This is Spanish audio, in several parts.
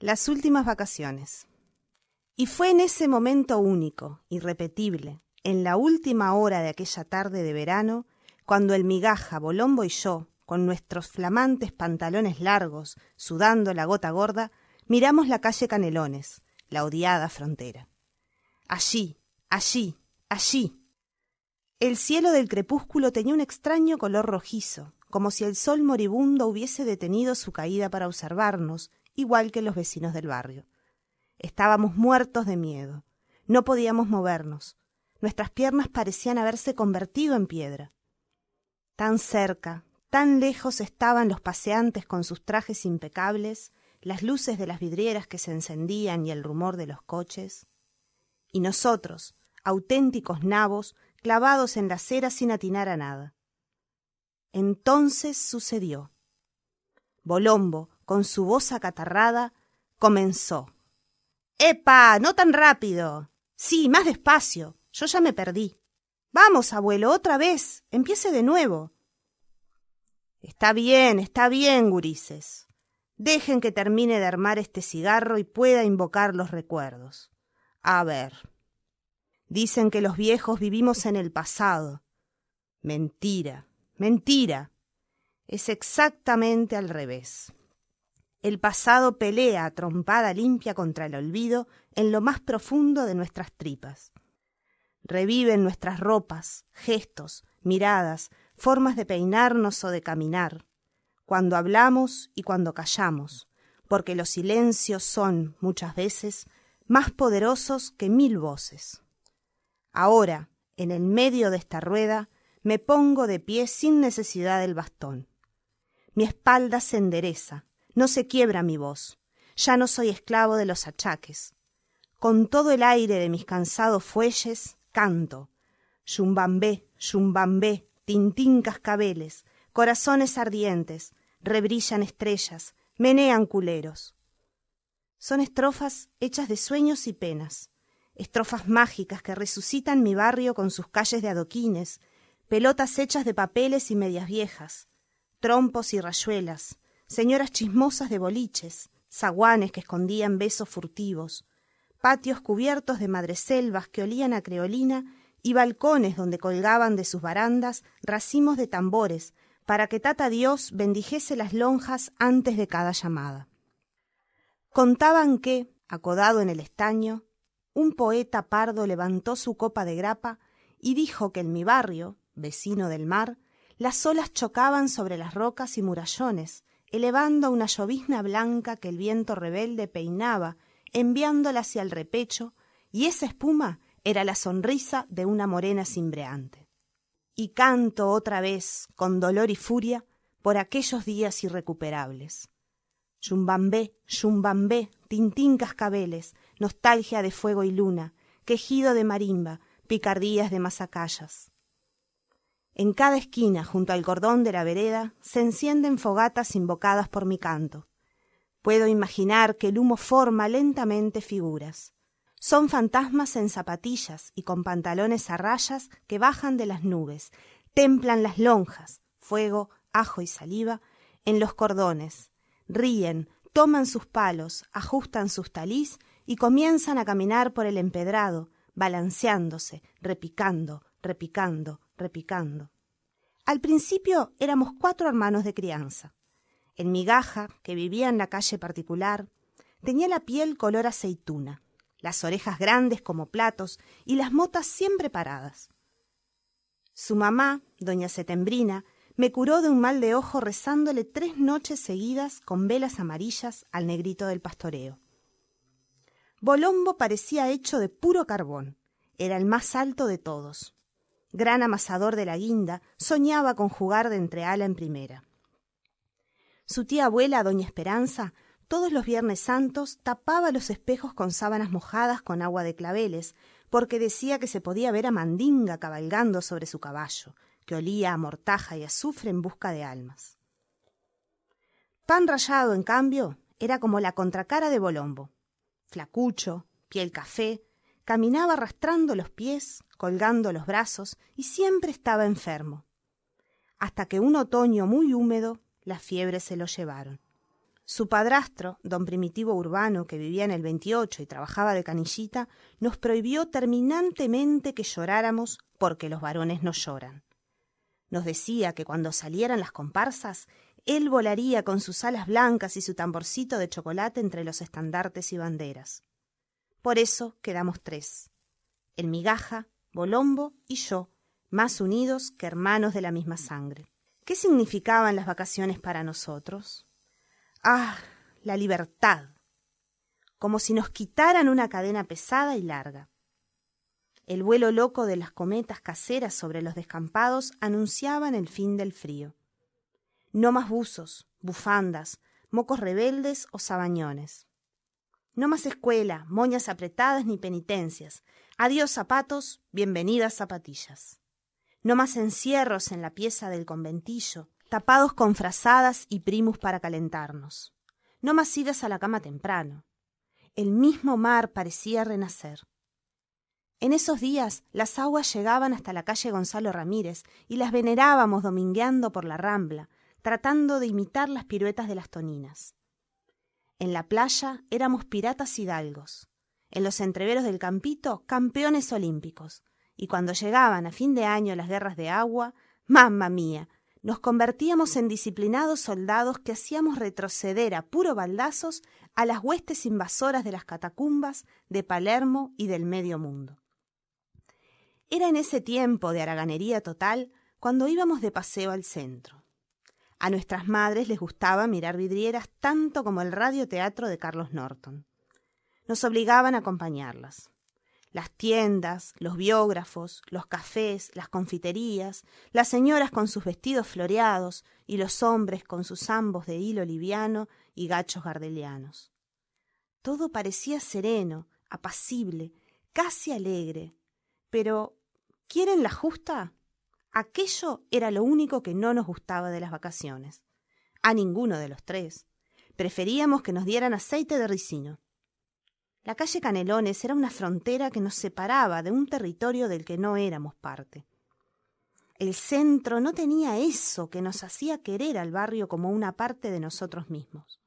Las últimas vacaciones. Y fue en ese momento único, irrepetible, en la última hora de aquella tarde de verano, cuando el migaja, Bolombo y yo, con nuestros flamantes pantalones largos, sudando la gota gorda, miramos la calle Canelones, la odiada frontera. Allí, allí, allí. El cielo del crepúsculo tenía un extraño color rojizo, como si el sol moribundo hubiese detenido su caída para observarnos igual que los vecinos del barrio. Estábamos muertos de miedo. No podíamos movernos. Nuestras piernas parecían haberse convertido en piedra. Tan cerca, tan lejos estaban los paseantes con sus trajes impecables, las luces de las vidrieras que se encendían y el rumor de los coches. Y nosotros, auténticos nabos, clavados en la acera sin atinar a nada. Entonces sucedió. Bolombo, con su voz acatarrada, comenzó. ¡Epa! No tan rápido. Sí, más despacio. Yo ya me perdí. Vamos, abuelo, otra vez. Empiece de nuevo. Está bien, está bien, gurises. Dejen que termine de armar este cigarro y pueda invocar los recuerdos. A ver. Dicen que los viejos vivimos en el pasado. Mentira, mentira. Es exactamente al revés. El pasado pelea trompada limpia contra el olvido en lo más profundo de nuestras tripas. Reviven nuestras ropas, gestos, miradas, formas de peinarnos o de caminar, cuando hablamos y cuando callamos, porque los silencios son, muchas veces, más poderosos que mil voces. Ahora, en el medio de esta rueda, me pongo de pie sin necesidad del bastón. Mi espalda se endereza, no se quiebra mi voz, ya no soy esclavo de los achaques. Con todo el aire de mis cansados fuelles canto. Yumbambé, yumbambé, tintín cascabeles, corazones ardientes, rebrillan estrellas, menean culeros. Son estrofas hechas de sueños y penas, estrofas mágicas que resucitan mi barrio con sus calles de adoquines, pelotas hechas de papeles y medias viejas, trompos y rayuelas, señoras chismosas de boliches, zaguanes que escondían besos furtivos, patios cubiertos de madreselvas que olían a creolina y balcones donde colgaban de sus barandas racimos de tambores para que Tata Dios bendijese las lonjas antes de cada llamada. Contaban que, acodado en el estaño, un poeta pardo levantó su copa de grapa y dijo que en mi barrio, vecino del mar, las olas chocaban sobre las rocas y murallones, elevando una llovizna blanca que el viento rebelde peinaba, enviándola hacia el repecho, y esa espuma era la sonrisa de una morena cimbreante. Y canto otra vez, con dolor y furia, por aquellos días irrecuperables. Yumbambé, yumbambé, tintín cascabeles, nostalgia de fuego y luna, quejido de marimba, picardías de mazacayas. En cada esquina, junto al cordón de la vereda, se encienden fogatas invocadas por mi canto. Puedo imaginar que el humo forma lentamente figuras. Son fantasmas en zapatillas y con pantalones a rayas que bajan de las nubes, templan las lonjas, fuego, ajo y saliva, en los cordones, ríen, toman sus palos, ajustan sus talís y comienzan a caminar por el empedrado, balanceándose, repicando, repicando, repicando. Al principio éramos cuatro hermanos de crianza. El migaja, que vivía en la calle particular, tenía la piel color aceituna, las orejas grandes como platos y las motas siempre paradas. Su mamá, doña Setembrina, me curó de un mal de ojo rezándole tres noches seguidas con velas amarillas al negrito del pastoreo. Bolombo parecía hecho de puro carbón, era el más alto de todos gran amasador de la guinda, soñaba con jugar de entreala en primera. Su tía abuela, doña Esperanza, todos los viernes santos tapaba los espejos con sábanas mojadas con agua de claveles, porque decía que se podía ver a Mandinga cabalgando sobre su caballo, que olía a mortaja y azufre en busca de almas. Pan rayado, en cambio, era como la contracara de Bolombo. Flacucho, piel café, Caminaba arrastrando los pies, colgando los brazos y siempre estaba enfermo. Hasta que un otoño muy húmedo las fiebres se lo llevaron. Su padrastro, don Primitivo Urbano, que vivía en el 28 y trabajaba de canillita, nos prohibió terminantemente que lloráramos porque los varones no lloran. Nos decía que cuando salieran las comparsas, él volaría con sus alas blancas y su tamborcito de chocolate entre los estandartes y banderas. Por eso quedamos tres. El migaja, Bolombo y yo, más unidos que hermanos de la misma sangre. ¿Qué significaban las vacaciones para nosotros? Ah, la libertad. Como si nos quitaran una cadena pesada y larga. El vuelo loco de las cometas caseras sobre los descampados anunciaban el fin del frío. No más buzos, bufandas, mocos rebeldes o sabañones. No más escuela, moñas apretadas ni penitencias. Adiós zapatos, bienvenidas zapatillas. No más encierros en la pieza del conventillo, tapados con frazadas y primus para calentarnos. No más idas a la cama temprano. El mismo mar parecía renacer. En esos días las aguas llegaban hasta la calle Gonzalo Ramírez y las venerábamos domingueando por la rambla, tratando de imitar las piruetas de las toninas. En la playa éramos piratas hidalgos, en los entreveros del campito campeones olímpicos, y cuando llegaban a fin de año las guerras de agua, mamma mía, nos convertíamos en disciplinados soldados que hacíamos retroceder a puro baldazos a las huestes invasoras de las catacumbas de Palermo y del medio mundo. Era en ese tiempo de araganería total cuando íbamos de paseo al centro. A nuestras madres les gustaba mirar vidrieras tanto como el radioteatro de Carlos Norton. Nos obligaban a acompañarlas. Las tiendas, los biógrafos, los cafés, las confiterías, las señoras con sus vestidos floreados y los hombres con sus zambos de hilo liviano y gachos gardelianos. Todo parecía sereno, apacible, casi alegre. Pero ¿quieren la justa? Aquello era lo único que no nos gustaba de las vacaciones. A ninguno de los tres. Preferíamos que nos dieran aceite de ricino. La calle Canelones era una frontera que nos separaba de un territorio del que no éramos parte. El centro no tenía eso que nos hacía querer al barrio como una parte de nosotros mismos.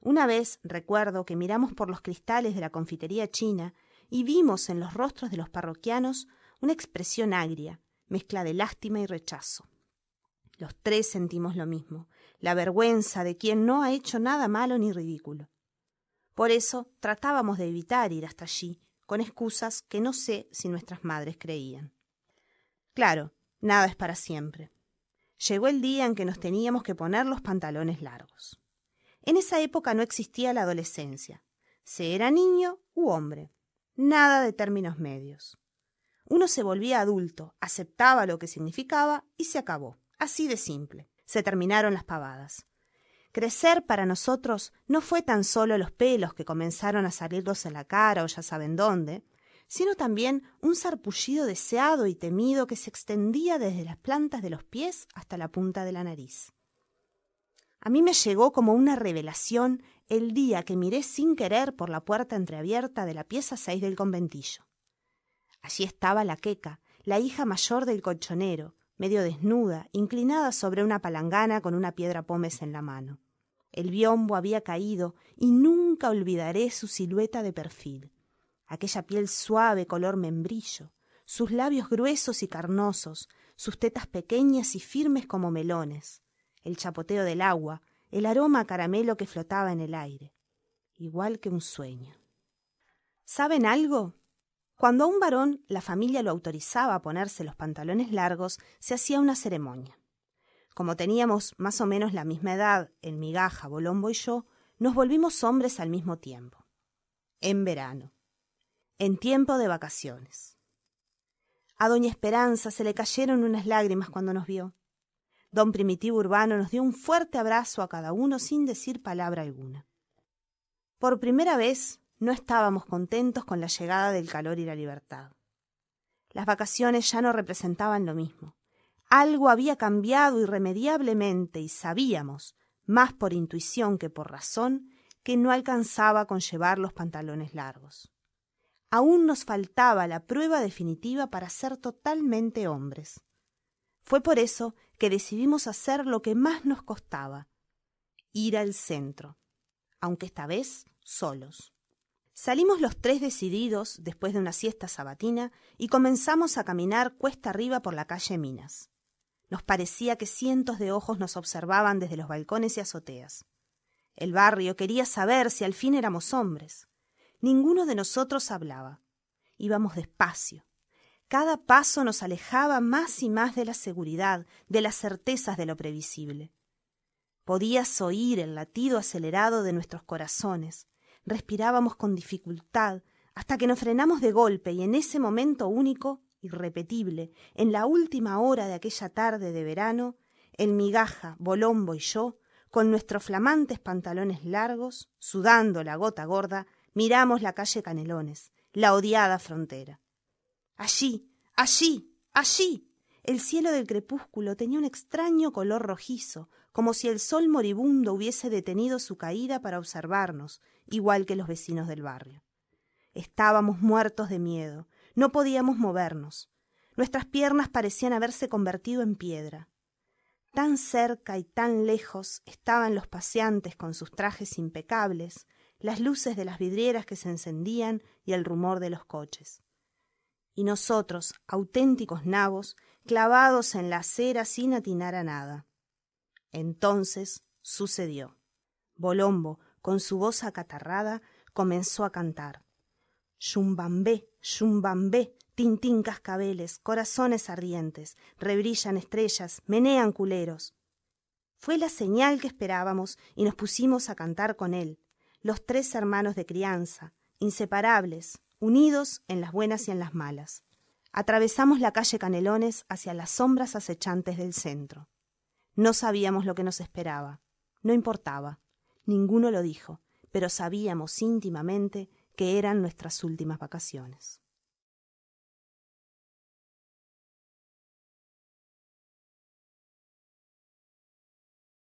Una vez recuerdo que miramos por los cristales de la confitería china y vimos en los rostros de los parroquianos una expresión agria, mezcla de lástima y rechazo. Los tres sentimos lo mismo, la vergüenza de quien no ha hecho nada malo ni ridículo. Por eso tratábamos de evitar ir hasta allí, con excusas que no sé si nuestras madres creían. Claro, nada es para siempre. Llegó el día en que nos teníamos que poner los pantalones largos. En esa época no existía la adolescencia. Se era niño u hombre. Nada de términos medios. Uno se volvía adulto, aceptaba lo que significaba y se acabó. Así de simple. Se terminaron las pavadas. Crecer para nosotros no fue tan solo los pelos que comenzaron a salirnos en la cara o ya saben dónde, sino también un sarpullido deseado y temido que se extendía desde las plantas de los pies hasta la punta de la nariz. A mí me llegó como una revelación el día que miré sin querer por la puerta entreabierta de la pieza 6 del conventillo. Allí estaba la queca, la hija mayor del colchonero, medio desnuda, inclinada sobre una palangana con una piedra pómez en la mano. El biombo había caído y nunca olvidaré su silueta de perfil. Aquella piel suave color membrillo, sus labios gruesos y carnosos, sus tetas pequeñas y firmes como melones, el chapoteo del agua, el aroma a caramelo que flotaba en el aire, igual que un sueño. ¿Saben algo? Cuando a un varón la familia lo autorizaba a ponerse los pantalones largos, se hacía una ceremonia. Como teníamos más o menos la misma edad, en migaja, Bolombo y yo, nos volvimos hombres al mismo tiempo. En verano. En tiempo de vacaciones. A doña Esperanza se le cayeron unas lágrimas cuando nos vio. Don Primitivo Urbano nos dio un fuerte abrazo a cada uno sin decir palabra alguna. Por primera vez no estábamos contentos con la llegada del calor y la libertad. Las vacaciones ya no representaban lo mismo. Algo había cambiado irremediablemente y sabíamos, más por intuición que por razón, que no alcanzaba con llevar los pantalones largos. Aún nos faltaba la prueba definitiva para ser totalmente hombres. Fue por eso que decidimos hacer lo que más nos costaba, ir al centro, aunque esta vez solos. Salimos los tres decididos después de una siesta sabatina y comenzamos a caminar cuesta arriba por la calle Minas. Nos parecía que cientos de ojos nos observaban desde los balcones y azoteas. El barrio quería saber si al fin éramos hombres. Ninguno de nosotros hablaba. Íbamos despacio. Cada paso nos alejaba más y más de la seguridad, de las certezas de lo previsible. Podías oír el latido acelerado de nuestros corazones, respirábamos con dificultad, hasta que nos frenamos de golpe y en ese momento único, irrepetible, en la última hora de aquella tarde de verano, el migaja, Bolombo y yo, con nuestros flamantes pantalones largos, sudando la gota gorda, miramos la calle Canelones, la odiada frontera. Allí, allí, allí. El cielo del crepúsculo tenía un extraño color rojizo, como si el sol moribundo hubiese detenido su caída para observarnos, igual que los vecinos del barrio. Estábamos muertos de miedo, no podíamos movernos. Nuestras piernas parecían haberse convertido en piedra. Tan cerca y tan lejos estaban los paseantes con sus trajes impecables, las luces de las vidrieras que se encendían y el rumor de los coches. Y nosotros, auténticos nabos, clavados en la acera sin atinar a nada. Entonces sucedió. Bolombo, con su voz acatarrada, comenzó a cantar. Yumbambé, yumbambé, tintín cascabeles, corazones ardientes, rebrillan estrellas, menean culeros. Fue la señal que esperábamos y nos pusimos a cantar con él, los tres hermanos de crianza, inseparables, unidos en las buenas y en las malas. Atravesamos la calle Canelones hacia las sombras acechantes del centro. No sabíamos lo que nos esperaba. No importaba. Ninguno lo dijo, pero sabíamos íntimamente que eran nuestras últimas vacaciones.